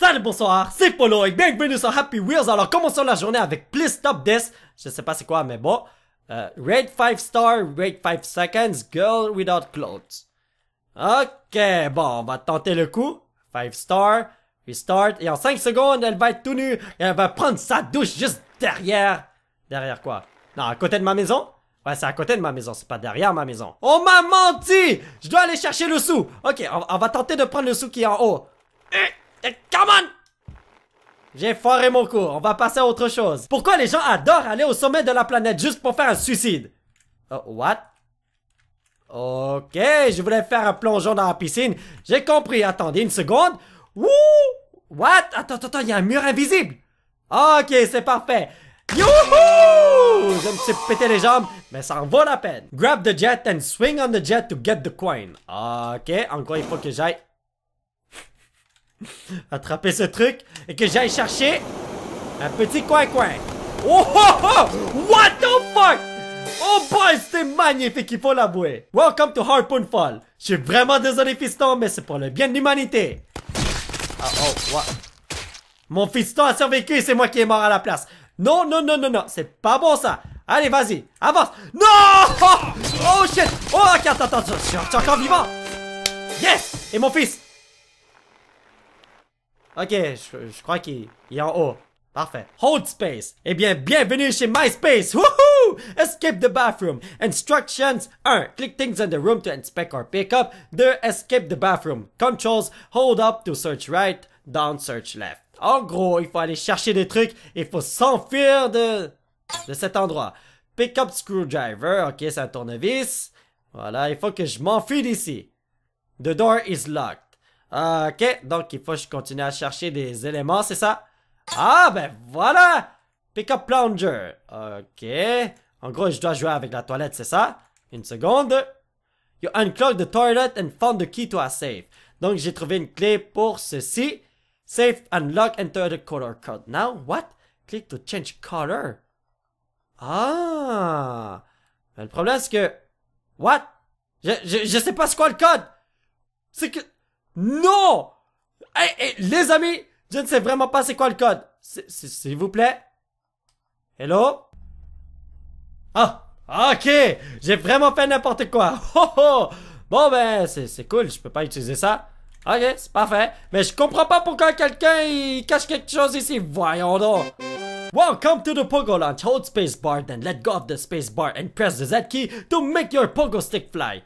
Salut, bonsoir, c'est Polo et bienvenue sur Happy Wheels. Alors, commençons la journée avec Please Stop This. Je sais pas c'est quoi, mais bon. Euh, rate 5 star, rate 5 seconds, girl without clothes. Ok, bon, on va tenter le coup. 5 star, restart. Et en 5 secondes, elle va être tout nue et elle va prendre sa douche juste derrière. Derrière quoi Non, à côté de ma maison Ouais, c'est à côté de ma maison, c'est pas derrière ma maison. On m'a menti Je dois aller chercher le sou. Ok, on, va tenter de prendre le sou qui est en haut. Et... Eh! Eh, come on! J'ai foiré mon cours, on va passer à autre chose. Pourquoi les gens adorent aller au sommet de la planète juste pour faire un suicide? Oh, what? Ok, je voulais faire un plongeon dans la piscine. J'ai compris, attendez une seconde. What? Attends, attends, il y a un mur invisible. Ok, c'est parfait. Youhou! Je me suis pété les jambes, mais ça en vaut la peine. Grab the jet and swing on the jet to get the coin. Ok, encore il faut que j'aille attraper ce truc et que j'aille chercher un petit coin-coin. Oh, oh, oh! What the fuck? Oh boy, c'était magnifique, il faut l'avouer. Welcome to Harpoon Fall. Je suis vraiment désolé, fiston, mais c'est pour le bien de l'humanité. Oh, oh, what? Mon fiston a survécu c'est moi qui est mort à la place. Non, non, non, non, non, c'est pas bon ça. Allez, vas-y, avance. Non! Oh, oh shit! Oh, attends, attends, attends, je suis encore vivant. Yes! Et mon fils, Ok, je, crois qu'il est en haut. Parfait. Hold space. Eh bien, bienvenue chez MySpace. Woohoo! Escape the bathroom. Instructions 1. Click things in the room to inspect or pick up. 2. Escape the bathroom. Controls. Hold up to search right. Down search left. En gros, il faut aller chercher des trucs. Il faut s'enfuir de, de cet endroit. Pick up screwdriver. Ok, c'est un tournevis. Voilà, il faut que je m'enfuie d'ici. The door is locked. Ok, donc il faut que je continue à chercher des éléments, c'est ça? Ah, ben voilà! Pick-up plunger. Ok. En gros, je dois jouer avec la toilette, c'est ça? Une seconde. You unclog the toilet and found the key to a safe. Donc, j'ai trouvé une clé pour ceci. Safe, unlock, enter the color code. Now, what? Click to change color. Ah! Ben, le problème, c'est que... What? Je, je, je sais pas ce quoi le code! C'est que... Non! Eh, eh, les amis, je ne sais vraiment pas c'est quoi le code. S'il vous plaît. Hello? Ah! Ok! J'ai vraiment fait n'importe quoi. Oh, oh. Bon ben, c'est cool, je peux pas utiliser ça. Ok, c'est parfait. Mais je comprends pas pourquoi quelqu'un il cache quelque chose ici. Voyons donc. Welcome to the Pogo Launch. Hold spacebar, then let go of the spacebar and press the Z key to make your Pogo stick fly.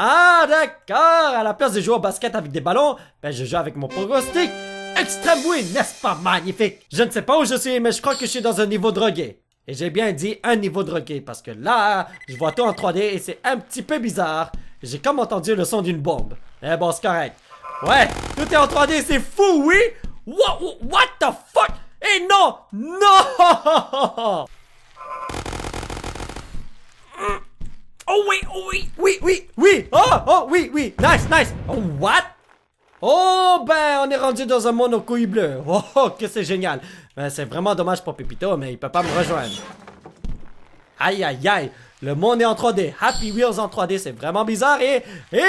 Ah, d'accord! À la place de jouer au basket avec des ballons, ben je joue avec mon pogo Extreme Win, n'est-ce pas magnifique? Je ne sais pas où je suis, mais je crois que je suis dans un niveau drogué. Et j'ai bien dit un niveau drogué, parce que là, je vois tout en 3D et c'est un petit peu bizarre. J'ai comme entendu le son d'une bombe. Eh bon, c'est correct. Ouais, tout est en 3D, c'est fou, oui? What, what the fuck? Eh non! Non! Oh oui, oh oui, oui, oui, oui. Oh, oh, oui, oui. Nice, nice. Oh, what? Oh, ben, on est rendu dans un monde aux couilles bleues. Oh, que c'est génial. Ben, c'est vraiment dommage pour Pepito, mais il peut pas me rejoindre. Aïe, aïe, aïe. Le monde est en 3D. Happy Wheels en 3D, c'est vraiment bizarre. Et, et...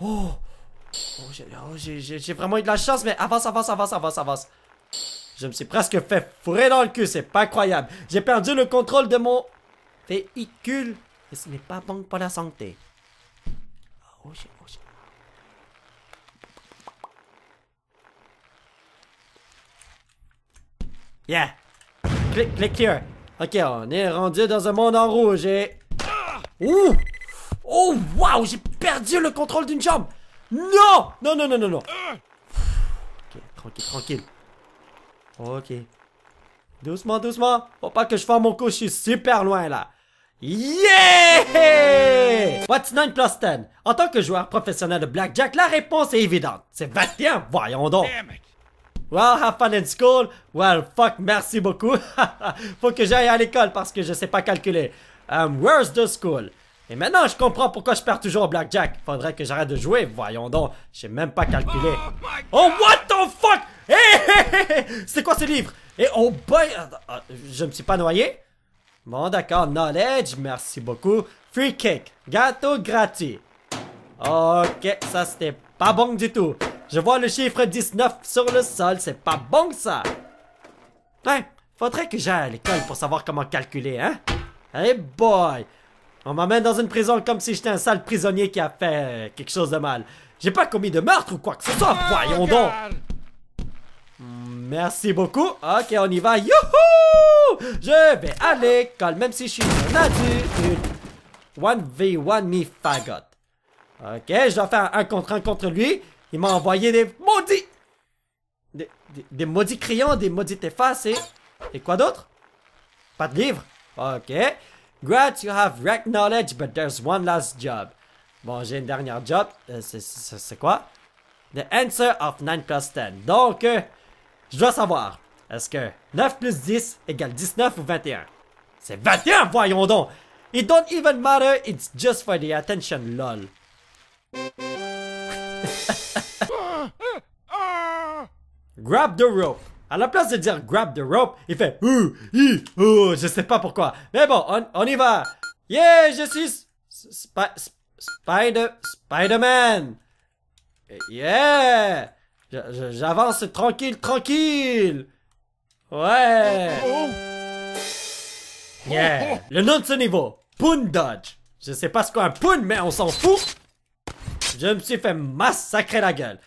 Oh, oh, oh j'ai vraiment eu de la chance, mais avance, avance, avance, avance, avance. Je me suis presque fait fourrer dans le cul, c'est pas incroyable. J'ai perdu le contrôle de mon véhicule ce n'est pas bon pour la santé. Ah, oh, oh, yeah! Click, click here! Ok, on est rendu dans un monde en rouge et... Ouh! Oh, wow! J'ai perdu le contrôle d'une jambe! Non! Non, non, non, non, non! Ok, tranquille, tranquille. Ok. Doucement, doucement! Faut pas que je fasse mon coucher super loin, là! Yeah! What's 9 plus 10? En tant que joueur professionnel de blackjack, la réponse est évidente. C'est 21, voyons donc. Well, have fun in school. Well, fuck, merci beaucoup. Faut que j'aille à l'école parce que je sais pas calculer. Um, where's the school? Et maintenant, je comprends pourquoi je perds toujours au blackjack. Faudrait que j'arrête de jouer, voyons donc. Je même pas calculer. Oh, oh what the fuck? C'est quoi ce livre? Et oh boy, euh, euh, je me suis pas noyé? Bon, d'accord. Knowledge, merci beaucoup. Free cake, gâteau gratuit. Ok, ça c'était pas bon du tout. Je vois le chiffre 19 sur le sol, c'est pas bon ça. Ouais, faudrait que j'aille à l'école pour savoir comment calculer, hein. Hey boy, on m'amène dans une prison comme si j'étais un sale prisonnier qui a fait euh, quelque chose de mal. J'ai pas commis de meurtre ou quoi que ce soit, ah, voyons donc. Merci beaucoup. Ok, on y va. Youhou! Je vais à l'école, même si je suis un adulte. 1v1 me fagot. Ok, je dois faire un contre un contre lui. Il m'a envoyé des maudits... Des, maudits crayons, des maudits effaces et... quoi d'autre Pas de livre Ok. Grat you have wreck knowledge, but there's one last job. Bon, j'ai une dernière job. Euh, c'est quoi The answer of 9 plus 10. Donc, euh, je dois savoir. Est-ce que 9 plus 10 égale 19 ou 21? C'est 21, voyons donc! It don't even matter, it's just for the attention, lol. grab the rope. À la place de dire grab the rope, il fait ouh, ouh, je sais pas pourquoi. Mais bon, on, y va. Yeah, je suis Spider Spider-Man. Yeah! J'avance tranquille, tranquille. Ouais! Oh, oh. Yeah! Oh, Le nom de ce niveau, Poon Dodge. Je sais pas ce qu'est un poon, mais on s'en fout! Je me suis fait massacrer la gueule.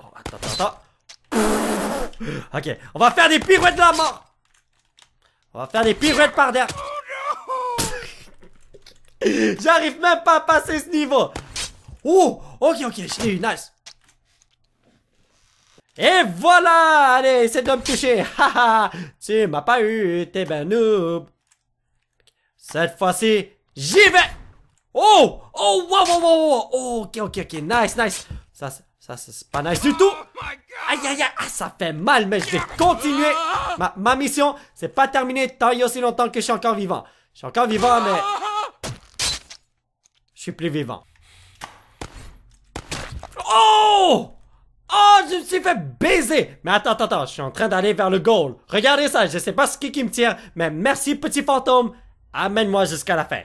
Oh, attends, attends, attends. Ok, on va faire des pirouettes de la mort! On va faire des pirouettes par derrière. J'arrive même pas à passer ce niveau! Oh! Ok, ok, je l'ai nice! Et voilà Allez, c'est de me toucher ha Tu m'as pas eu, t'es ben noob Cette fois-ci, j'y vais Oh Oh, wow, wow, wow, wow. Oh, ok, ok, ok, nice, nice Ça, ça c'est pas nice du tout Aïe, aïe, aïe, ah, ça fait mal, mais je vais continuer Ma, ma mission, c'est pas terminé tant et aussi longtemps que je suis encore vivant. Je suis encore vivant, mais... Je suis plus vivant. Oh Oh, je me suis fait baiser! Mais attends, attends, attends, je suis en train d'aller vers le goal. Regardez ça, je sais pas ce qui, qui me tire, mais merci petit fantôme, amène-moi jusqu'à la fin.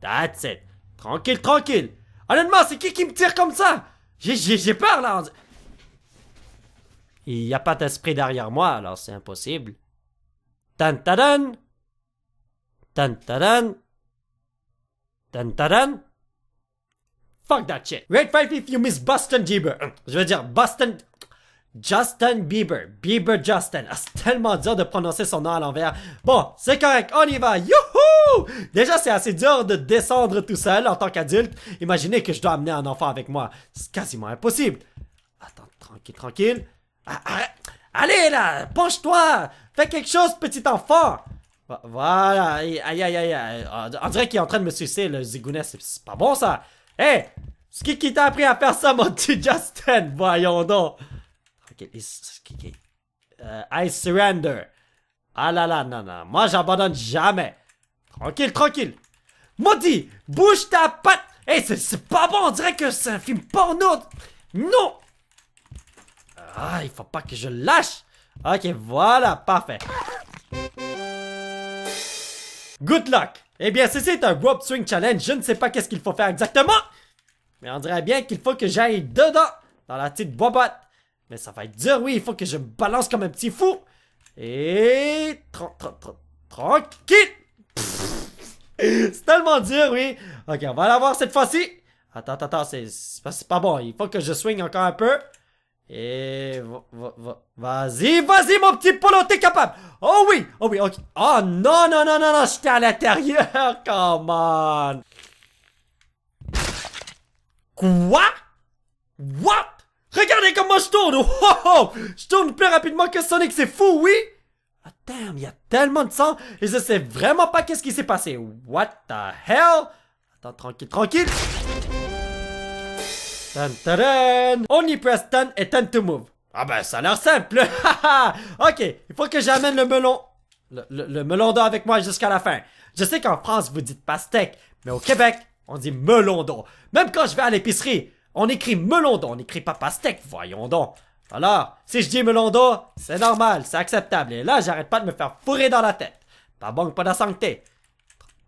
That's it. Tranquille, tranquille. Honnêtement, c'est qui qui me tire comme ça? J'ai peur là. Il n'y a pas d'esprit derrière moi, alors c'est impossible. Tan tadan! Tan Tan tadan! Fuck that shit. Rate 5 if you miss Boston Bieber. Hum, je veux dire Boston... Justin Bieber. Bieber Justin. Ah, c'est tellement dur de prononcer son nom à l'envers. Bon, c'est correct, on y va. Youhou! Déjà, c'est assez dur de descendre tout seul en tant qu'adulte. Imaginez que je dois amener un enfant avec moi. C'est quasiment impossible. Attends, tranquille, tranquille. Ah, Allez là, penche-toi. Fais quelque chose, petit enfant. Voilà, aïe aïe aïe aïe. On dirait qu'il est en train de me sucer le zigounet. C'est pas bon ça. Eh Ce qui, qui t'a appris à faire ça, mon petit Justin? Voyons donc. Ok, euh, I surrender. Ah là là, non, non. Moi, j'abandonne jamais. Tranquille, tranquille. Monty, Bouge ta patte! Eh, hey, c'est pas bon, on dirait que c'est un film porno! Non! Ah, il faut pas que je lâche! Ok, voilà, parfait. Good luck! Eh bien, ceci est un rope swing challenge. Je ne sais pas qu'est-ce qu'il faut faire exactement, mais on dirait bien qu'il faut que j'aille dedans, dans la petite boîte. Mais ça va être dur, oui, il faut que je me balance comme un petit fou. Et... Tranquille C'est tellement dur, oui. Ok, on va l'avoir cette fois-ci. Attends, attends, attends, c'est pas, bon. Il faut que je swing encore un peu. Et... Vas-y, vas-y, mon petit polo, t'es capable Oh oui, oh oui, ok. Oh non, non, non, non, non, j'étais à l'intérieur, come Quoi What Regardez COMMENT je tourne oh, oh, oh, Je tourne plus rapidement que Sonic, c'est fou, oui Ah damn, il y a tellement de sang et je sais vraiment pas qu'est-ce qui s'est passé. What the hell Attends, tranquille, tranquille Tan, tan, Only press 10 et 10 to move. Ah ben, ça a l'air simple. ok, il faut que j'amène le melon... Le, le melon d'or avec moi jusqu'à la fin. Je sais qu'en France, vous dites pastèque, mais au Québec, on dit melon d'eau Même quand je vais à l'épicerie, on écrit melon d'eau. on n'écrit pas pastèque, voyons donc. Alors, si je dis melon d'eau c'est normal, c'est acceptable. Et là, j'arrête pas de me faire fourrer dans la tête. Pas bon, pas de santé.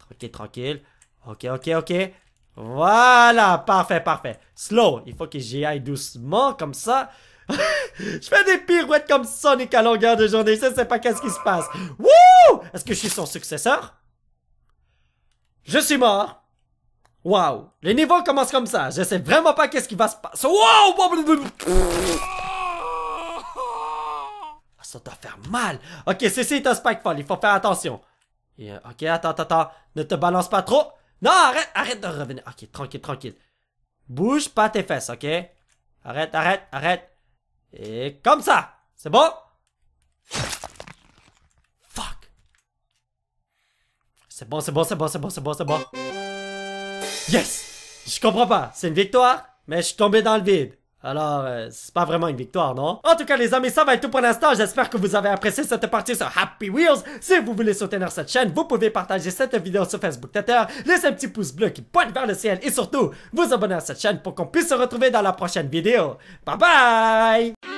Tranquille, tranquille. Ok, ok, ok. Voilà, parfait, parfait. Slow, il faut que j'y aille doucement, comme ça. je fais des pirouettes comme Sonic à longueur de journée, je sais pas qu'est-ce qui se passe. Wouh! Est-ce que je suis son successeur? Je suis mort. Wow! Les niveaux commencent comme ça. Je sais vraiment pas qu'est-ce qui va se passer. Wow! Ça doit faire mal. Ok, ceci est un Spike Fall Il faut faire attention. Et, euh, ok, attends, attends. Ne te balance pas trop. Non, arrête, arrête de revenir. Ok, tranquille, tranquille. Bouge pas tes fesses, ok? Arrête, arrête, arrête. Et comme ça. C'est bon? Fuck. C'est bon, c'est bon, c'est bon, c'est bon, c'est bon, c'est bon. Yes! Je comprends pas. C'est une victoire, mais je suis tombé dans le vide. Alors, euh, c'est pas vraiment une victoire, non? En tout cas, les amis, ça va être tout pour l'instant. J'espère que vous avez apprécié cette partie sur Happy Wheels. Si vous voulez soutenir cette chaîne, vous pouvez partager cette vidéo sur Facebook, Twitter, laisser un petit pouce bleu qui pointe vers le ciel et surtout, vous abonner à cette chaîne pour qu'on puisse se retrouver dans la prochaine vidéo. Bye bye!